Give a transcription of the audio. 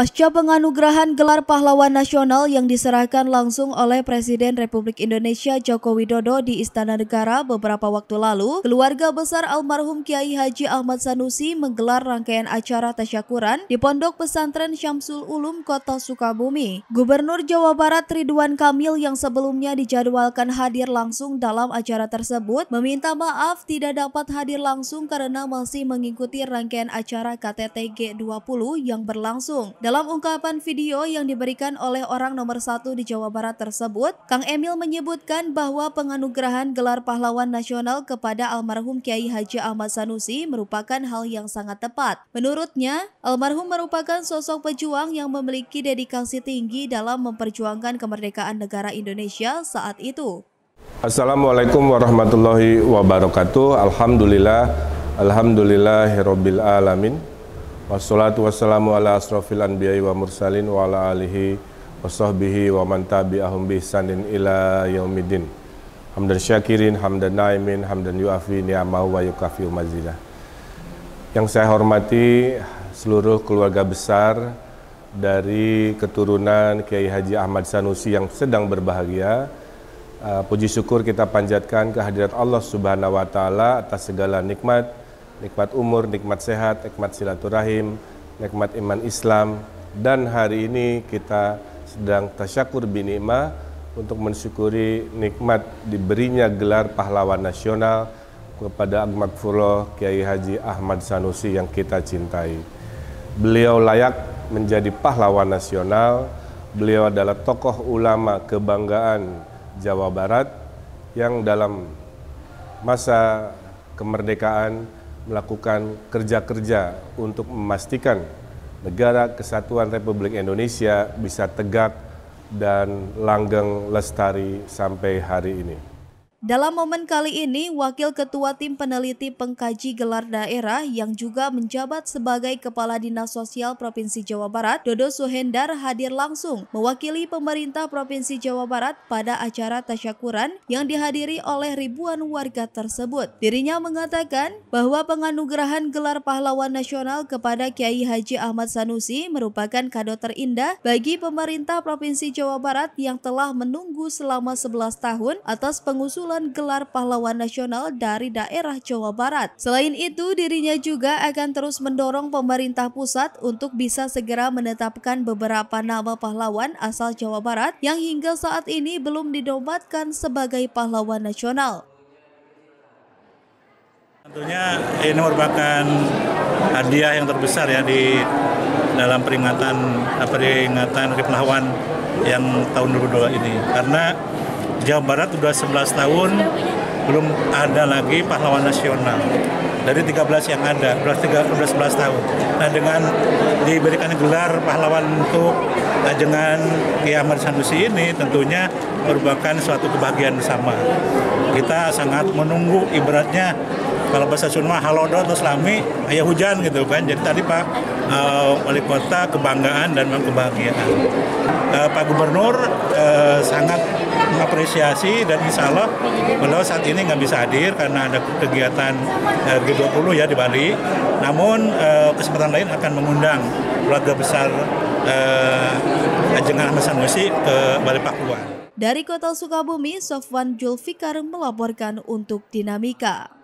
Pasca penganugerahan gelar pahlawan nasional yang diserahkan langsung oleh Presiden Republik Indonesia Joko Widodo di Istana Negara beberapa waktu lalu, keluarga besar almarhum Kiai Haji Ahmad Sanusi menggelar rangkaian acara tasyakuran di Pondok Pesantren Syamsul Ulum Kota Sukabumi. Gubernur Jawa Barat Ridwan Kamil yang sebelumnya dijadwalkan hadir langsung dalam acara tersebut meminta maaf tidak dapat hadir langsung karena masih mengikuti rangkaian acara KTT G20 yang berlangsung. Dalam ungkapan video yang diberikan oleh orang nomor satu di Jawa Barat tersebut, Kang Emil menyebutkan bahwa penganugerahan gelar pahlawan nasional kepada almarhum Kiai Haji Ahmad Sanusi merupakan hal yang sangat tepat. Menurutnya, almarhum merupakan sosok pejuang yang memiliki dedikasi tinggi dalam memperjuangkan kemerdekaan negara Indonesia saat itu. Assalamualaikum warahmatullahi wabarakatuh. Alhamdulillah, alhamdulillahirabbil alamin. Wassalatu wassalamu ala asrafil anbiya'i wa mursalin wa ala alihi wa sahbihi wa man tabi'ahum bi ihsanin ila yaumiddin. Hamdan syakirin, hamdan naimin, hamdan yu'afi ni'amahu wa yukafi umazidah Yang saya hormati seluruh keluarga besar dari keturunan Kiai Haji Ahmad Sanusi yang sedang berbahagia. Uh, puji syukur kita panjatkan kehadirat Allah Subhanahu wa taala atas segala nikmat nikmat umur, nikmat sehat, nikmat silaturahim, nikmat iman Islam. Dan hari ini kita sedang tasyakur binima untuk mensyukuri nikmat diberinya gelar pahlawan nasional kepada Ahmad Fulo Kiai Haji Ahmad Sanusi yang kita cintai. Beliau layak menjadi pahlawan nasional. Beliau adalah tokoh ulama kebanggaan Jawa Barat yang dalam masa kemerdekaan melakukan kerja-kerja untuk memastikan negara kesatuan Republik Indonesia bisa tegak dan langgeng lestari sampai hari ini. Dalam momen kali ini, Wakil Ketua Tim Peneliti Pengkaji Gelar Daerah yang juga menjabat sebagai Kepala Dinas Sosial Provinsi Jawa Barat, Dodo Suhendar hadir langsung mewakili pemerintah Provinsi Jawa Barat pada acara tasyakuran yang dihadiri oleh ribuan warga tersebut. Dirinya mengatakan bahwa penganugerahan gelar pahlawan nasional kepada Kiai Haji Ahmad Sanusi merupakan kado terindah bagi pemerintah Provinsi Jawa Barat yang telah menunggu selama 11 tahun atas pengusulan usulan gelar pahlawan nasional dari daerah Jawa Barat. Selain itu, dirinya juga akan terus mendorong pemerintah pusat untuk bisa segera menetapkan beberapa nama pahlawan asal Jawa Barat yang hingga saat ini belum didobatkan sebagai pahlawan nasional. Tentunya ini merupakan hadiah yang terbesar ya di dalam peringatan peringatan kepahlawan Pahlawan yang tahun 2002 ini karena Jawa Barat sudah 11 tahun belum ada lagi pahlawan nasional dari 13 yang ada, 13, 13, 11 tahun. Nah dengan diberikan gelar pahlawan untuk ajengan Kiai Ahmad Sanusi ini tentunya merupakan suatu kebahagiaan bersama. Kita sangat menunggu ibaratnya kalau bahasa Sunma halodo atau selami ayah hujan gitu kan jadi tadi Pak uh, wali kota kebanggaan dan memang kebahagiaan uh, Pak Gubernur uh, sangat mengapresiasi dan insya Allah beliau saat ini nggak bisa hadir karena ada kegiatan uh, G20 ya di Bali namun uh, kesempatan lain akan mengundang keluarga besar uh, Ajeng Ahmad Sanusi ke Bali Pakuan. Dari Kota Sukabumi, Sofwan Julfikar melaporkan untuk Dinamika.